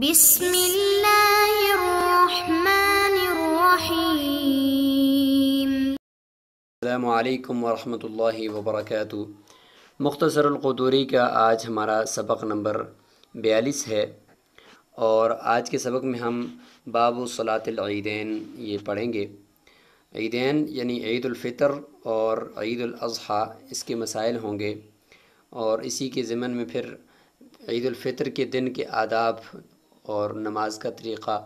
بسم الله الرحمن الرحيم मुख्तसर अलकदूरी का आज हमारा सबक नंबर बयालीस है और आज के सबक में हम बाबू सलातलईदैन ये पढ़ेंगे ईदैन यानी ईदालफ़ितर और ईदाजी इसके मसाइल होंगे और इसी के ज़िमन में फिर ईदालफ़ितर के दिन के आदाब और नमाज का तरीक़ा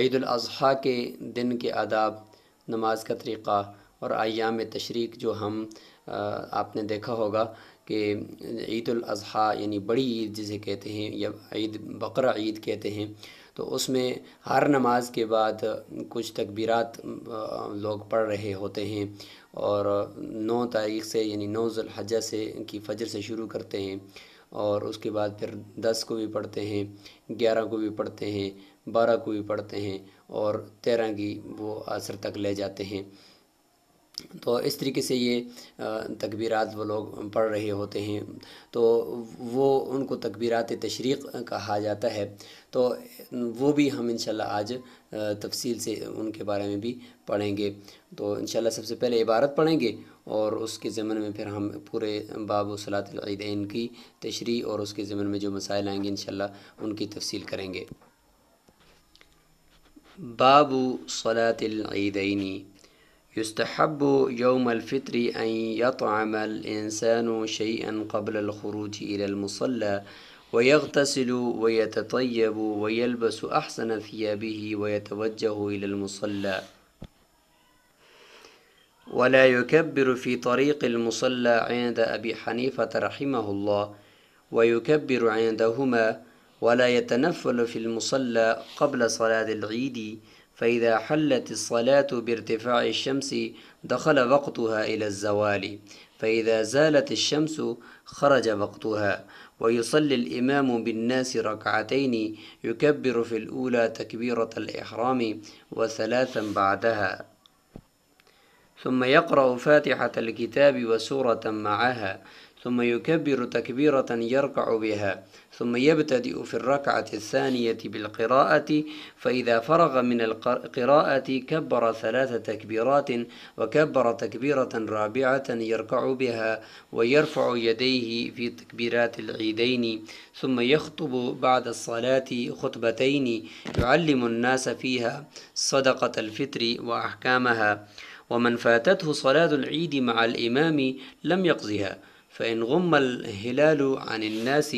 ईदाजी के दिन के आदाब नमाज का तरीक़ा और आयाम तशरीक जो हम आपने देखा होगा कि ईदाजी यानी बड़ी ईद जिसे कहते हैं या ईद बकर ईद कहते हैं तो उसमें हर नमाज के बाद कुछ तकबीरत लोग पढ़ रहे होते हैं और नौ तारीख से यानी नौ जुल्हजा से की फजर से शुरू करते हैं और उसके बाद फिर दस को भी पढ़ते हैं ग्यारह को भी पढ़ते हैं बारह को भी पढ़ते हैं और तेरह की वो असर तक ले जाते हैं तो इस तरीके से ये तकबीरात वो लोग पढ़ रहे होते हैं तो वो उनको तकबीरात तशरीक़ कहा जाता है तो वो भी हम इंशाल्लाह आज तफसील से उनके बारे में भी पढ़ेंगे तो इंशाल्लाह सबसे पहले इबारत पढ़ेंगे और उसके ज़मन में फिर हम पूरे बाब सलातदीन की तशरी और उसके ज़मन में जो मसाइल आएंगे इंशाल्लाह उनकी तफसील करेंगे बाबू सलातदीनी يستحب يوم الفطر أن يطعم الإنسان شيئا قبل الخروج إلى المصلى ويغتسل ويتطيب ويلبس أحسن ثيابه ويتوجه إلى المصلى ولا يكبر في طريق المصلى عند أبي حنيفة رحمه الله ويكبر عندهما ولا يتنفل في المصلى قبل صلاة العيد فإذا حلت الصلاة بارتفاع الشمس دخل وقتها إلى الزوال فإذا زالت الشمس خرج وقتها ويصلي الإمام بالناس ركعتين يكبر في الأولى تكبيرة الإحرام وثلاثا بعدها ثم يقرأ فاتحة الكتاب وسورة معها ثم يكبر تكبيرة يركع بها ثم يبتدئ في الركعة الثانية بالقراءة فإذا فرغ من القراءة كبر ثلاث تكبيرات وكبر تكبيرة رابعة يركع بها ويرفع يديه في تكبيرات العيدين ثم يخطب بعد الصلاة خطبتين يعلم الناس فيها صدقة الفطر وأحكامها ومن فاتته صلاة العيد مع الإمام لم يقضها فإن غم الهلال عن الناس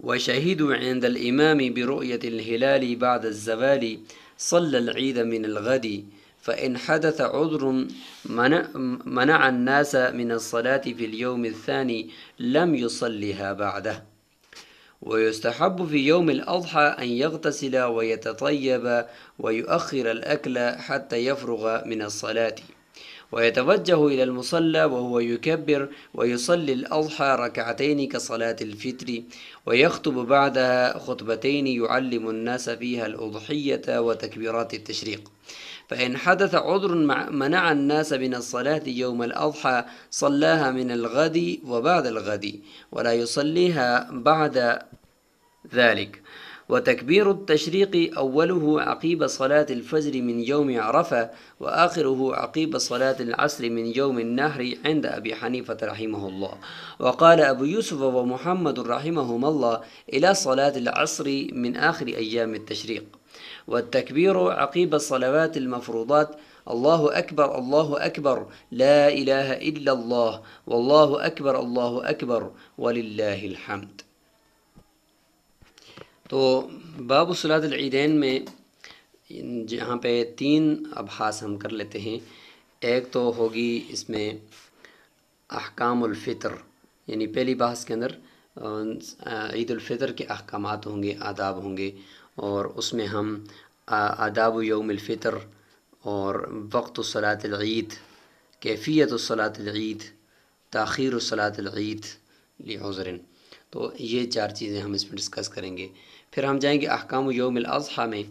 وشهدوا عند الإمام برؤية الهلال بعد الزوال صلى العيد من الغد فإن حدث عذر منع, الناس من الصلاة في اليوم الثاني لم يصلها بعده ويستحب في يوم الأضحى أن يغتسل ويتطيب ويؤخر الأكل حتى يفرغ من الصلاة ويتوجه إلى المصلى وهو يكبر ويصلي الأضحى ركعتين كصلاة الفطر ويخطب بعدها خطبتين يعلم الناس فيها الأضحية وتكبيرات التشريق فإن حدث عذر منع الناس من الصلاة يوم الأضحى صلاها من الغد وبعد الغد ولا يصليها بعد ذلك وتكبير التشريق أوله عقيب صلاة الفجر من يوم عرفة وآخره عقيب صلاة العصر من يوم النهر عند أبي حنيفة رحمه الله وقال أبو يوسف ومحمد رحمهما الله إلى صلاة العصر من آخر أيام التشريق والتكبير عقيب الصلوات المفروضات الله أكبر الله أكبر لا إله إلا الله والله أكبر الله أكبر ولله الحمد तो बाबू सलातदैन में जहाँ पे तीन अभास हम कर लेते हैं एक तो होगी इसमें अहकामफ़ितर यानी पहली बहस के अंदर ईदालफ़ितर के अहकाम होंगे आदाब होंगे और उसमें हम आदाब यौमफ़ितर और वक्त सलातलईद कैफ़ियत सलातलईद तखीर सलातद लज़रन तो ये चार चीज़ें हम इसमें डिस्कस करेंगे फिर हम जाएंगे अहकाम योम अजहा में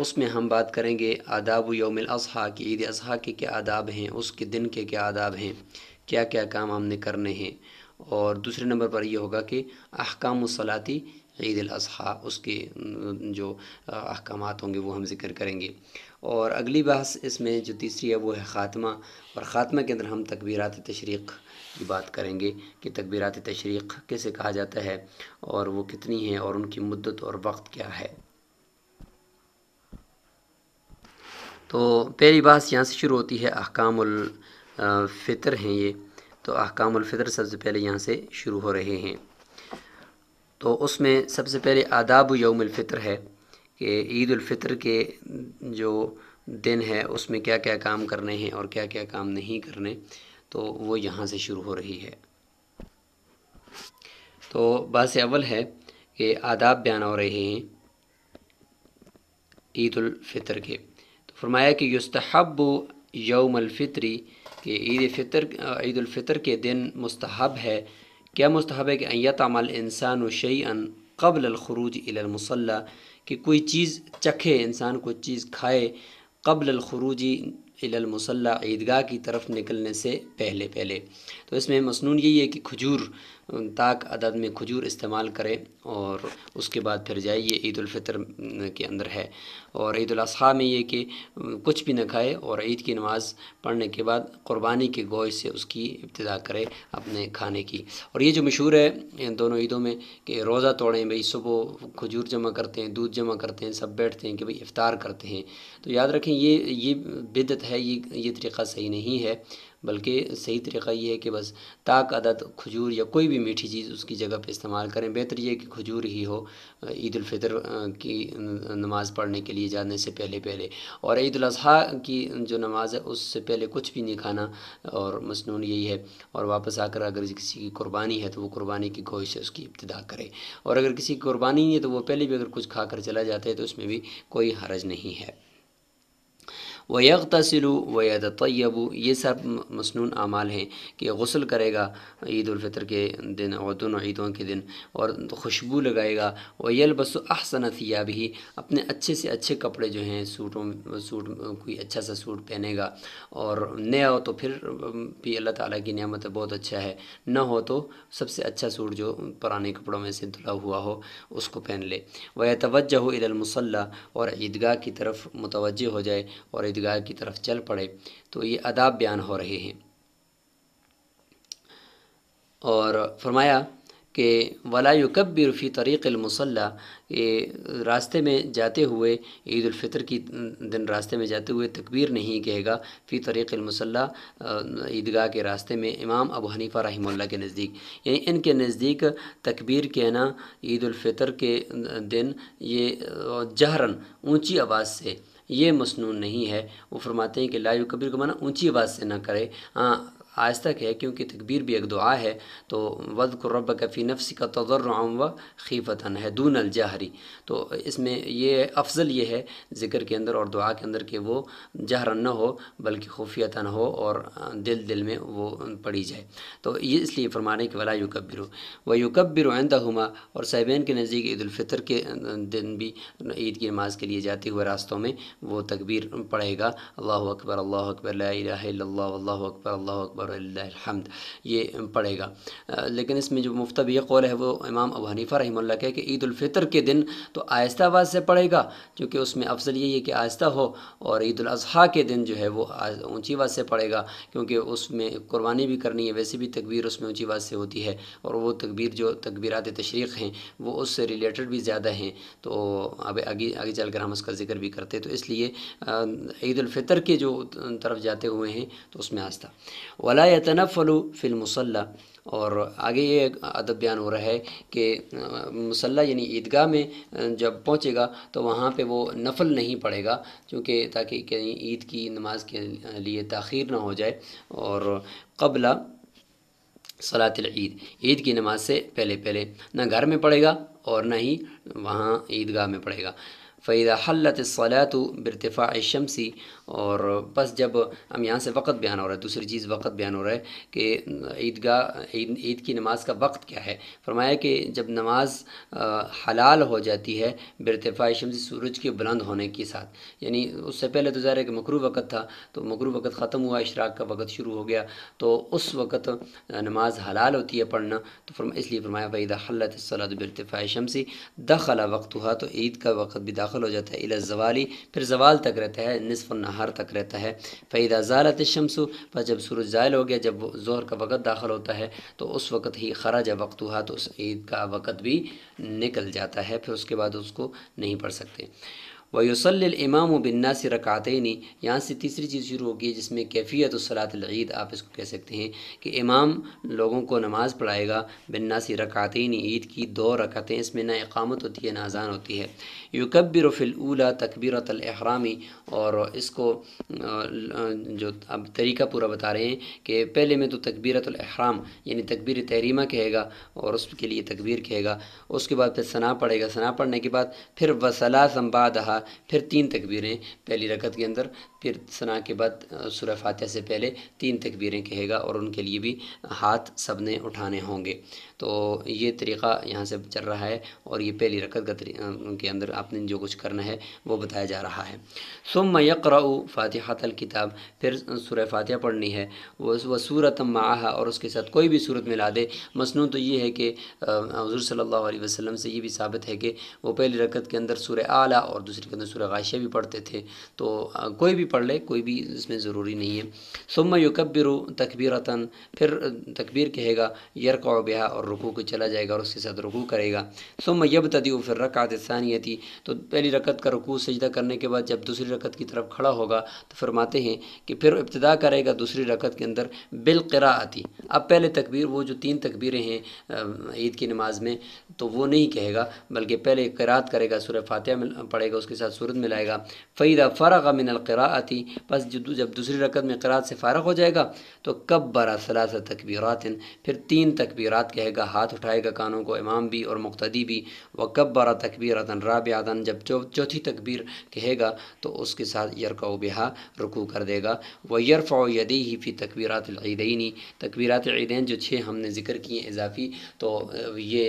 उसमें हम बात करेंगे आदाब योम अजहा की ईद अजहा के क्या आदाब हैं उसके दिन के क्या आदाब हैं क्या क्या काम हमने करने हैं और दूसरे नंबर पर यह होगा कि अहकाम सलाती ईद अजहा उसके जो अहकाम होंगे वो हम जिक्र करेंगे और अगली बहस इसमें जो तीसरी है वो है ख़ात्मा और ख़ात्मा के अंदर हम तकबीरत तशरीक़ की बात करेंगे कि तकबीरत तशरीक़ कैसे कहा जाता है और वो कितनी हैं और उनकी मुद्दत और वक्त क्या है तो पहली बात यहाँ से शुरू होती है फितर हैं ये तो अहकामफ़ितर सबसे पहले यहाँ से शुरू हो रहे हैं तो उसमें सबसे पहले आदाब फितर है कि ईदालफ़ितर के जो दिन है उसमें क्या क्या काम करने हैं और क्या क्या काम नहीं करने तो वो यहाँ से शुरू हो रही है तो बस अव्वल है कि आदाब बयान हो रहे हैं ईदालफ़ितर के तो फरमाया कि युस्तहब यौमलफ़ितरी कि ईद फितर ईदालफ़ितर के दिन मुस्तहब है क्या मुस्तहब है कि अयत अमल इंसान शैन कबल अलखरूज इलामसल्ला कि कोई चीज़ चखे इंसान कोई चीज़ खाए कबल अलखरूजी इलमसल्ला ईदगाह की तरफ निकलने से पहले पहले तो इसमें मसनून यही है कि खजूर ताक अदद में खजूर इस्तेमाल करें और उसके बाद फिर जाइए ये ईदालफितर के अंदर है और ईद अजी में ये कि कुछ भी न खाए और ईद की नमाज़ पढ़ने के बाद क़ुरबानी के गोश से उसकी इब्तदा करें अपने खाने की और ये जो मशहूर है इन दोनों ईदों में कि रोज़ा तोड़ें भाई सुबह खजूर जमा करते हैं दूध जमा करते हैं सब बैठते हैं कि भाई इफ़ार करते हैं तो याद रखें ये ये बिदत है है ये ये तरीक़ा सही नहीं है बल्कि सही तरीक़ा ये है कि बस ताक अदद खजूर या कोई भी मीठी चीज़ उसकी जगह पे इस्तेमाल करें बेहतर ये कि खजूर ही हो ईदालफ़ितर की नमाज़ पढ़ने के लिए जाने से पहले पहले और ईदाजी की जो नमाज़ है उससे पहले कुछ भी नहीं खाना और मसनून यही है और वापस आकर अगर किसी की कुर्बानी है तो वो कुर्बानी की कोशिश उसकी इब्तदा करें और अगर किसी की कुर्बानी नहीं है तो वो पहले भी अगर कुछ खा कर चला जाता है तो उसमें भी कोई हरज नहीं है वयग तसिल वद तैयब ये सब मसनून अमाल हैं कि गसल करेगा ईदालफ़ितर के दिन और दोनों ईदों के दिन और खुशबू लगाएगा वलबस अहसन थियाब भी अपने अच्छे से अच्छे कपड़े जो हैं सूटों सूट कोई अच्छा सा सूट पहनेगा और नया हो तो फिर भी अल्लाह ताला की नियामत बहुत अच्छा है न हो तो सबसे अच्छा सूट जो पुराने कपड़ों में से धुला हुआ हो उसको पहन ले वह तवज्जह हो और ईदगाह की तरफ मुतवजह हो जाए और परवरदिगार की तरफ चल पड़े तो ये आदाब बयान हो रहे हैं और फरमाया कि वला युकबी रफ़ी तरीक़लमसल्ला ये रास्ते में जाते हुए ईदालफ़ितर की दिन रास्ते में जाते हुए तकबीर नहीं कहेगा फ़ी तरीक़लमसल्ला ईदगाह के रास्ते में इमाम अबू हनीफ़ा रही के नज़दीक यानी इनके नज़दीक तकबीर कहना ईदालफ़ितर के दिन ये जहरन ऊँची आवाज़ से ये मसनू नहीं है वो फरमाते हैं कि लाइव कबीर को माना ऊँची आवाज़ से ना करे हाँ, आज तक है क्योंकि तकबीर भी एक दुआ है तो वद रब कफ़ी नफ्स का तजर्रम व खीफतन है दून अलजहरी तो इसमें ये अफजल ये है ज़िक्र के अंदर और दुआ के अंदर कि वो जहरन न हो बल्कि खुफियतन हो और दिल दिल में वो पढ़ी जाए तो ये इसलिए फरमा रहे कि युकबर हो वह युकबर आइंदा और साहबैन के नज़दीक ईदालफ़ितर के दिन भी ईद की नमाज़ के लिए जाते हुए रास्तों में वो तकबीर पढ़ेगा अल्लाह अकबर अल्लाह अकबर अल्लाह अकबर अल्लाह अकबर हमद ये पड़ेगा लेकिन इसमें जो मुफ्त ये कौल है वो इमाम अब हनीफ़ा रही के कि ईदालफ़ितर के दिन तो आहिस्त आवाज़ से पड़ेगा क्योंकि उसमें अफजल यही है कि आहिस्ता हो और ईदाजी के दिन जो है वो ऊँची आवाज़ से पड़ेगा क्योंकि उसमें कुर्बानी भी करनी है वैसे भी तकबीर उसमें ऊँची आवाज़ से होती है और वो तकबीर जो तकबीरत तशरीक हैं वो उससे रिलेटेड भी ज़्यादा हैं तो अब आगे आगे चल कर हम उसका जिक्र भी करते तो इसलिए ईदालफ़ितर के जो तरफ जाते हुए हैं तो उसमें आस्था वला यतनफ़लू फ़िलमसल्ला और आगे ये अदब बयान हो रहा है कि मुसल्ला यानी ईदगाह में जब पहुँचेगा तो वहाँ पे वो नफल नहीं पड़ेगा क्योंकि ताकि कहीं ईद की नमाज के लिए तखीर ना हो जाए और कबला सलातिल ईद ईद की नमाज से पहले पहले ना घर में पड़ेगा और ना ही वहाँ ईदगाह में पड़ेगा फ़ैदा हलत सलात बरतफ़ा शमसी और बस जब हम यहाँ से वक़्त बयान हो रहा है दूसरी चीज़ वक़्त बयान हो रहा है कि ईदगाह ईद ईद की नमाज़ का वक्त क्या है फरमाया कि जब नमाज़ हलाल हो जाती है बरतफ़ा शमसी सूरज के बुलंद होने के साथ यानी उससे पहले तो ज़ाहिर है कि मकरू वक़्त था तो मकरू वक़्त ख़त्म हुआ इशराक का वक़्त शुरू हो गया तो उस वक़्त नमाज हलाल होती है पढ़ना तो फरमा इसलिए फरमाया फैद हलत सलात बरतफ़ा शमसी दखला वक्त हुआ तो ईद का वक़्त भी दाखिल दाखिल हो जाता है इला जवाली फिर जवाल तक रहता है नसफ़ नहार तक रहता है फ़ैदा ज़ालत शमसु पर जब सूरज ज़ायल हो गया जब जहर का वक़्त दाखिल होता है तो उस वक़्त ही खरा जब वक्त हुआ तो उस ईद का वक़्त भी निकल जाता है फिर उसके बाद उसको नहीं पढ़ सकते इमाम वयसलमाम बिन्नास रकातनी यहाँ से तीसरी चीज़ शुरू होगी जिसमें कैफियत सलातईद आप इसको कह सकते हैं कि इमाम लोगों को नमाज़ पढ़ाएगा बिन्नास रकातनी ईद की दो रकतें इसमें ना इकामत होती है ना अजान होती है युकबिर फ़िलूला तकबीरत अहरामी और इसको जो अब तरीका पूरा बता रहे हैं कि पहले में तो तकबीरत यानी तकबीर तहरीमा कहेगा और उसके लिए तकबीर कहेगा उसके बाद फिर सना पड़ेगा सना पढ़ने के बाद फिर वसला संबाद फिर तीन तकबीरें पहली रकत के अंदर फिर सना के बाद सूर्य फातह से पहले तीन तकबीरें कहेगा और उनके लिए भी हाथ सब ने उठाने होंगे तो ये तरीक़ा यहाँ से चल रहा है और ये पहली रकत का उनके अंदर आपने जो कुछ करना है वो बताया जा रहा है सुम यकर फ़ातिहातल किताब फिर सूर्य फातह पढ़नी है वह सूरत माह और उसके साथ कोई भी सूरत मिला दे मसनू तो ये है कि हजूर सल्ला वसलम से ये भी साबित है कि वो पहली रकत के अंदर सूर्य आला और दूसरी के अंदर सूर्य गाशिया भी पढ़ते थे तो कोई भी पढ़ ले कोई भी इसमें ज़रूरी नहीं है सुम युकबिर तकबीरतन फिर तकबीर कहेगा यरका ब्याह और रुकू को चला जाएगा और उसके साथ रुकू करेगा सुम यब तदी फिर रकात आती तो पहली रकत का रुकू सजदा करने के बाद जब दूसरी रकत की तरफ खड़ा होगा तो फरमाते हैं कि फिर इब्तदा करेगा दूसरी रकत के अंदर बिलक़रा आती अब पहले तकबीर वो जो तीन तकबीरें हैं ईद की नमाज में तो वो नहीं कहेगा बल्कि पहले करात करेगा सूर्य फातह में पढ़ेगा उसके साथ सूरत मिलाएगा फ़ैदा मिनल करा थी बस जब दूसरी रकत में करात से फ़ारग हो जाएगा तो कब बरा सलास तकबीरत फिर तीन तकबीरत कहेगा हाथ उठाएगा कानों को इमाम भी और मुख्तदी भी व कब बरा तकबीरतन राबन जब चौथी तकबीर कहेगा तो उसके साथ यरका बिहा रुकू कर देगा व यरफ़ यदी ही फिर तकबीरत ईदैनी तकबीरत ईदैन जो छः हमने ज़िक्र किए इजाफ़ी तो ये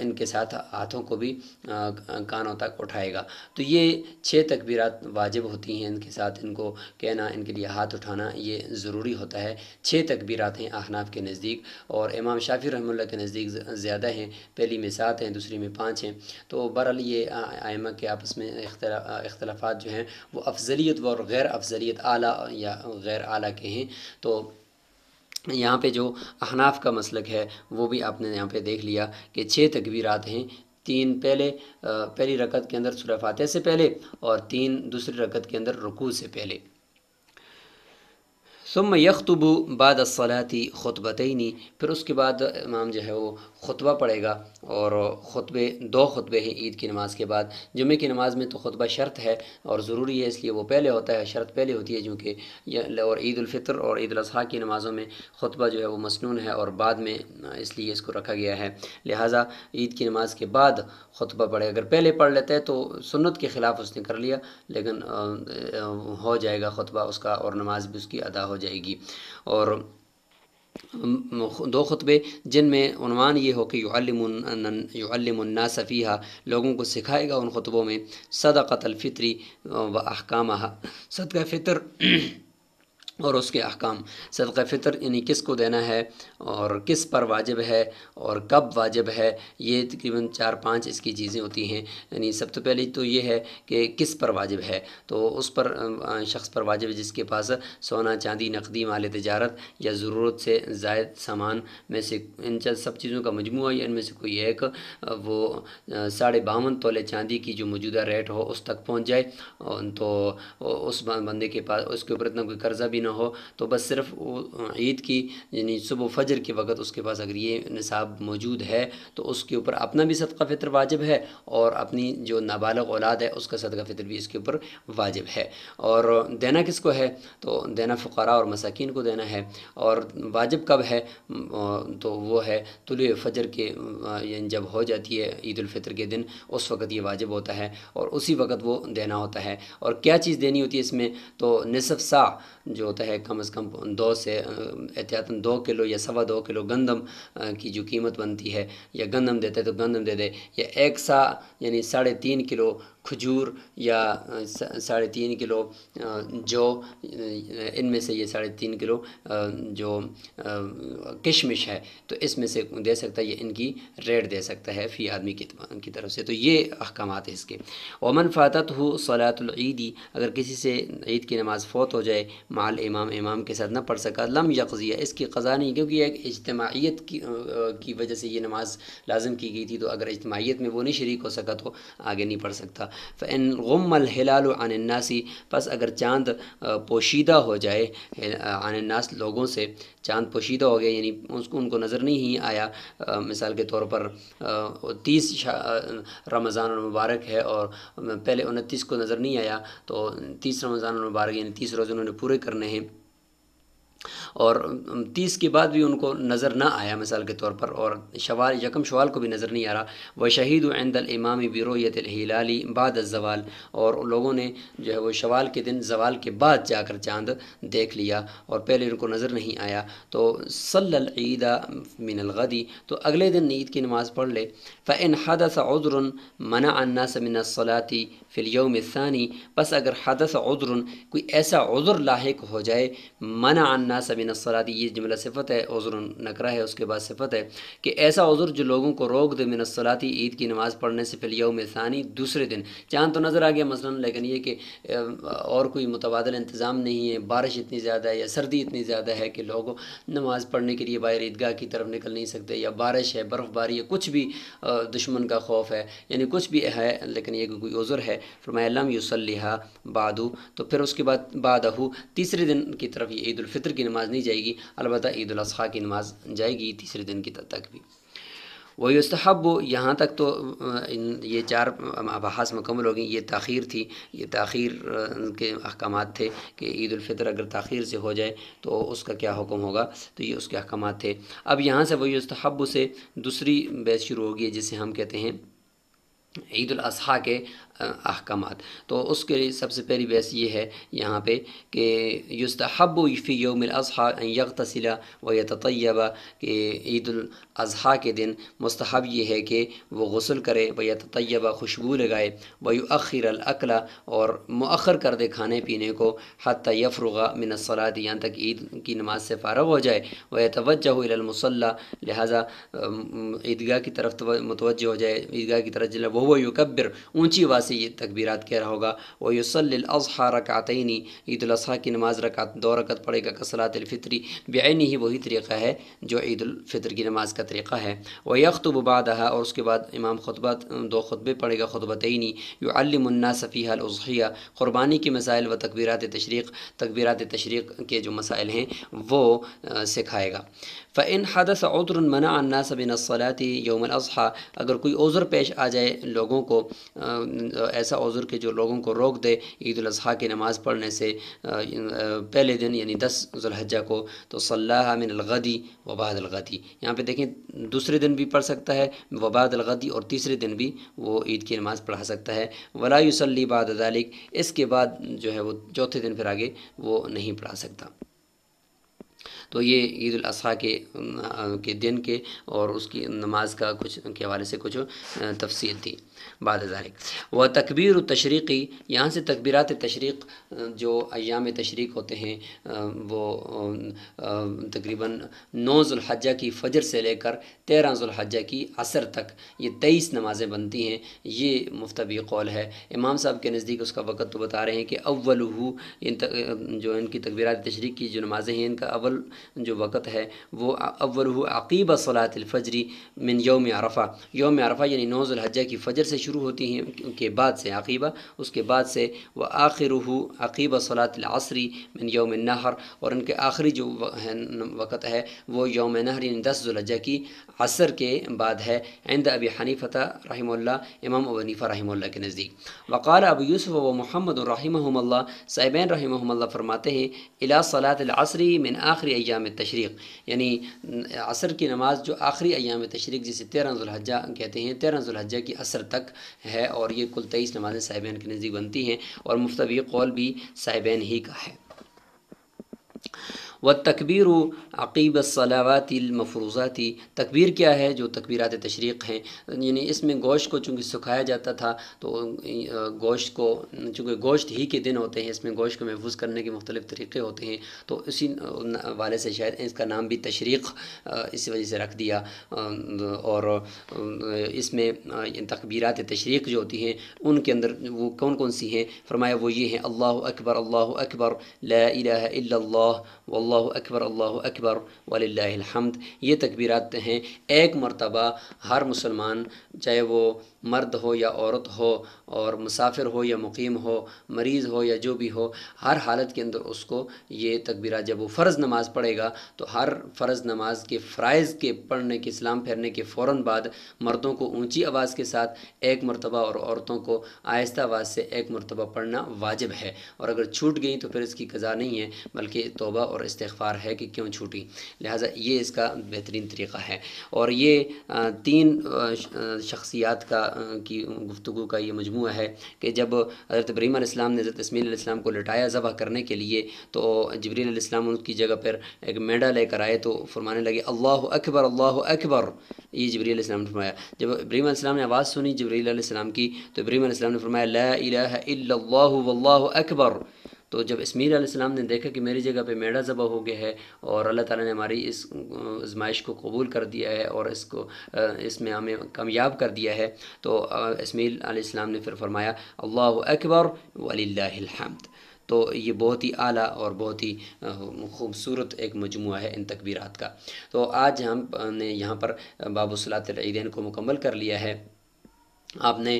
इनके साथ हाथों को भी कानों तक उठाएगा तो ये छः तकबीरत वाजिब होती हैं इनके साथ साथ इनको कहना इनके लिए हाथ उठाना ये ज़रूरी होता है छः तकबीरात हैं अहनाफ के नज़दीक और इमाम शाफी रहमल के नज़दीक ज़्यादा हैं पहली में सात हैं दूसरी में पाँच हैं तो बहरहाल ये आयमा के आपस में अख्तलाफा जो हैं वो अफजलियत और गैर अफजलियत आला या गैर आला के हैं तो यहाँ पे जो अहनाफ का मसलक है वो भी आपने यहाँ पे देख लिया कि छः तकबीरात हैं तीन पहले पहली रकत के अंदर सुरह फातह से पहले और तीन दूसरी रकत के अंदर रुकू से पहले सुम यखतबू बाद सलाती ख़ुतबतनी फिर उसके बाद इमाम जो है वो खुतबा पढ़ेगा और ख़ुतबे दो खुतबे हैं ईद की नमाज़ के बाद जुमे की नमाज़ में तो खुतबा शर्त है और ज़रूरी है इसलिए वो पहले होता है शर्त पहले होती है चूँकि और ईद उलफ़ितर और ईद अजी की नमाज़ों में खुतबा जो है वो मसनून है और बाद में इसलिए इसको रखा गया है लिहाजा ईद की नमाज़ के बाद खुतबा पढ़े अगर पहले पढ़ लेते हैं तो सुनत के ख़िलाफ़ उसने कर लिया लेकिन हो जाएगा खुतबा उसका और नमाज़ भी उसकी अदा हो जाए जाएगी और दो खुतबे जिनमें ये हो कि युलमनासफ़ीहा लोगों को सिखाएगा उन खुतबों में सदाक़तलफ़ितरी व अहकाम सदका फ़ितर और उसके अहकाम सदक़ फ़ितर यानी किस को देना है और किस पर वाजिब है और कब वाजिब है ये तकरीबन चार पांच इसकी चीज़ें होती हैं यानी सबसे तो पहले तो ये है कि किस पर वाजिब है तो उस पर शख्स पर वाजिब है जिसके पास सोना चांदी नकदी माल तजारत या ज़रूरत से जायद सामान में से इन सब चीज़ों का मजमू या इनमें से कोई एक वो साढ़े बावन तोले चांदी की जो मौजूदा रेट हो उस तक पहुँच जाए तो उस बंदे के पास उसके ऊपर इतना कोई कर्ज़ा भी ना हो तो बस सिर्फ ईद की यानी सुबह फजर के वक़्त उसके पास अगर ये निसाब मौजूद है तो उसके ऊपर अपना भी सदका फ़ितर वाजिब है और अपनी जो नाबालग औलाद है उसका सदका फ़ितर भी इसके ऊपर वाजिब है और देना किसको है तो देना फ़ुकारा और मसाकिन को देना है और वाजिब कब है तो वो है तुल फजर के यानी जब हो जाती है ईदालफ़ितर के दिन उस वक़्त ये वाजिब होता है और उसी वक़्त वो देना होता है और क्या चीज़ देनी होती है इसमें तो निसफ़ सा जो होता है कम से कम दो से एहतियातन दो किलो या सवा दो किलो गंदम की जो कीमत बनती है या गंदम देते है तो गंदम दे दे या एक सा यानी साढ़े तीन किलो खजूर या साढ़े तीन किलो जौ इनमें से ये साढ़े तीन किलो जो किशमिश है तो इसमें से दे सकता है ये इनकी रेट दे सकता है फ़ी आदमी की, की तरफ से तो ये अहकाम है इसके ओमन फ़ातत हो सलातलईदी अगर किसी से ईद की नमाज़ फ़ौत हो जाए माल इमाम इमाम के साथ ना पढ़ सका लम यकज़िया इसकी कज़ा नहीं क्योंकि एक इजमाहीत की, की वजह से ये नमाज़ लाजम की गई थी तो अगर इजमाहीत में वो नहीं शरीक हो सका तो आगे नहीं पढ़ सकता फ़ैन गम हिलाल आनन्नासी बस अगर चाँद पोशीदा हो जाए आनन्नास लोगों से चांद पोशीदा हो गया यानी उसको उनको नज़र नहीं आया आ, मिसाल के तौर पर तीस रमज़ान मुबारक है और पहले उनतीस को नज़र नहीं आया तो तीस रमज़ान मुबारक यानी तीस रोज़ उन्होंने पूरे करने हैं और तीस के बाद भी उनको नज़र ना आया मिसाल के तौर पर और शवाल यकम शवाल को भी नज़र नहीं आ रहा व शहीद आंदल इमामी बिरोत हिलाली बाद जवाल और लोगों ने जो है वो शवाल के दिन जवाल के बाद जाकर चांद देख लिया और पहले उनको नज़र नहीं आया तो सल ईदा मिनलगदी तो अगले दिन ईद की नमाज़ पढ़ ले फ़ैन हदस उद्र मना अन्ना समिनसलाती योम सानी बस अगर हदस उद्र कोई ऐसा उद्र लाक हो जाए मना अन्ना अन्नास अमिन सलात ये जुमला सिफत है उज़र नकरा है उसके बाद सिफत है कि ऐसा उज़र जो लोगों को रोक दे मिन सलाती ईद की नमाज़ पढ़ने से फिर यौम सानी दूसरे दिन चाँद तो नज़र आ गया मसला लेकिन ये कि और कोई मुतबादल इंतज़ाम नहीं है बारिश इतनी ज़्यादा है या सर्दी इतनी ज़्यादा है कि लोग नमाज़ पढ़ने के लिए बाहर ईदगाह की तरफ निकल नहीं सकते या बारिश है बर्फ़बारी है कुछ भी दुश्मन का खौफ है यानी कुछ भी है लेकिन ये कोई उज़र है फरमाया यूसल बादू तो फिर उसके बाद बाद तीसरे दिन की तरफ ये ईदालफ़ितर की की नमाज़ नहीं जाएगी अलबत् ईदाजी की नमाज़ जाएगी तीसरे दिन की तक भी वही उसहब यहाँ तक तो इन ये चार अबहास मुकम्मल हो गई ये तखीर थी ये तखीर के अहकाम थे कि ईदालफ़ितर अगर तखीर से हो जाए तो उसका क्या हुक्म होगा तो ये उसके अहकाम थे अब यहाँ से वही उसहब से दूसरी बहस शुरू होगी जिसे हम कहते हैं ईद के अहकाम तो उसके लिए सबसे पहली बहस ये है यहाँ पे कि युस्तहब फ़ी योम अज़ी यग तसिला व यतयबा कि ईदल अजहा के दिन मस्तहब यह है कि वह गसल करे व या तयबा खुशबू लगाए व अखिर अकला और मख़र कर दे खाने पीने को हत मिन मिनसलात यहाँ तक ईद की नमाज से फ़ारग हो जाए व या तोजहमसल्ला लिहाजा ईदगाह की तरफ मुतवज़ हो जाए ईदगाह की तरफ जलब वह युकबर ऊँची वासी ये तकबीरत कह रहा होगा व युसलहा रकातनी ईदाजी की नमाज रकात दो रकत पड़ेगा कसलातफ़ितरी बेआनी ही वही तरीक़ा है जो ईदालफ़ितर की नमाज का तरीक़ा है व यकतबाद और उसके बाद इमाम खुतबा दो खुतबे पढ़ेगा खुतबतनी युल्मन्ना सफ़ी अलज़िया क़ुरबानी के मसाइल व तकबीरत तशरीक तकबीरत तशरीक के जो मसाइल हैं वो सिखाएगा फ़ैन हदस उतर मना अन्ना सबिनसलाती यौमनज़ा अगर कोई ओज़र पेश आ जाए लोगों को ऐसा ओज़र के जो लोगों को रोक दे ईदाजी की नमाज़ पढ़ने से पहले दिन यानी दस जुल्हजा को तो सल्ला मिनलगदी वबादलगदी यहाँ पर देखें दूसरे दिन भी पढ़ सकता है वबाद अलगदी और तीसरे दिन भी वो ईद की नमाज़ पढ़ा सकता है वलायुसली बाद अदालिक इसके बाद जो है वो चौथे दिन फिर आगे वो नहीं पढ़ा सकता तो ये ईद अज़ी के के दिन के और उसकी नमाज का कुछ के हवाले से कुछ तफसील थी बाद हज़ार व तकबीर तशरीक़ी यहाँ से तकबीरत तशरीक जो अयाम तशरीक होते हैं वो तकरीबन नौ जुल्हजा की फ़जर से लेकर तेरह जुल्हजा की असर तक ये तेईस नमाज़ें बनती हैं ये मुफ्तबी कौल है इमाम साहब के नज़दीक उसका वक़्त तो बता रहे हैं कि अव्वल जो इनकी तकबीरत तशरीक की जो नमाज़ें हैं इनका अव्वल जो वक़्त है वो अव्वलहु अकीब सलातफ़जरी मिन योम अरफ़ा योम अरफ़ा यानी नौज़ुलहजा की फ़जर से शुरू होती हैं के बाद से अकीबा उसके बाद से वह आखिर अकीब सलातरी मिन योम नहर और उनके आखिरी जो वक़्त है वो योम नहर यानी दस जुलजा की असर के बाद है आंद अबी हनीफा रही इमाम अबनीफ़ा रही के नज़दीक वक़ाल अब यूसुफ़ व मोहम्मद रही साहिबान रही फरमाते हैं अला सलातरी मिन आखिरी अयाम तशरीक़ यानी असर की नमाज़ जो आखिरी अयाम तशरीक़ जिसे तेरह जुल्हजा कहते हैं तेरह जुल्हजा की असर तक है और ये कुल तेईस नमाज़ें साहिबान के नज़दीक बनती हैं और मुफ्त कौल भी साहिबान ही का है व तकबीर अकीब सलावातमफरूज़ाती तकबीर क्या है जो तकबीरत तशरीक़ हैं यानी इसमें गोश्त को चूँकि सुखाया जाता था तो गोश्त को चूँकि गोश्त ही के दिन होते हैं इसमें गोश्त को महफूज करने के मुख्तलि तरीक़े होते हैं तो इसी वाले से शायद इसका नाम भी तशरीक़ इस वजह से रख दिया और इसमें तकबीरत तशरीक़ जो होती हैं उनके अंदर वो कौन कौन सी हैं फरमाया वो ये हैं अल्लाह अकबर अल्लाह अकबर ला इलाहा इल्लल्लाह अल्लाह अकबर अल्लाह अकबर वल्हमद ये तकबीरत हैं एक मरतबा हर मुसलमान चाहे वो मर्द हो या औरत हो और मुसाफिर हो या मुकीम हो मरीज़ हो या जो भी हो हर हालत के अंदर उसको ये तकबीरा जब वो फ़र्ज़ नमाज़ पढ़ेगा तो हर फ़र्ज़ नमाज के फ़रज़ के पढ़ने के इस्लाम फेरने के फ़ौर बाद मर्दों को ऊँची आवाज़ के साथ एक मरतबा और औरतों को आहिस्ता आवाज़ से एक मरतबा पढ़ना वाजिब है और अगर छूट गई तो फिर इसकी कज़ा नहीं है बल्कि तोबा और इस इस्तफ़ार है कि क्यों छूटी लिहाजा ये इसका बेहतरीन तरीक़ा है और ये तीन शख्सियात का की गुफ्तु का ये मजमू है कि जब हज़रत ब्रीम इस्लाम ने हज़रत इसमीम को लटाया ज़बह करने के लिए तो जबरीम उनकी जगह पर एक मेडा लेकर आए तो फरमाने लगे अल्लाह अकबर अल्लाह अकबर ये जबरील ने फरमाया जब ब्रीम इस्लाम ने आवाज़ सुनी जबरील की तो ब्रीम ने फरमाया अकबर तो जब इसमीर आलाम ने देखा कि मेरी जगह पर मेड़ा ज़बा हो गया है और अल्लाह ताली ने हमारी इस आजमाइश को कबूल कर दिया है और इसको इसमें हमें कामयाब कर दिया है तो इसमील आलाम ने फिर फरमाया अल्लाह अकबर वलीमद तो ये बहुत ही आला और बहुत ही खूबसूरत एक मजमू है इन तकबीरात का तो आज हमने यहाँ पर बाबू सलात को मुकम्मल कर लिया है आपने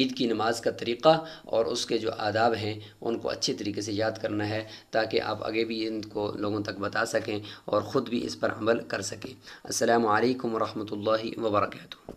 ईद की नमाज़ का तरीक़ा और उसके जो आदाब हैं उनको अच्छे तरीके से याद करना है ताकि आप आगे भी इनको लोगों तक बता सकें और ख़ुद भी इस पर अमल कर सकें असल वरहमल वर्का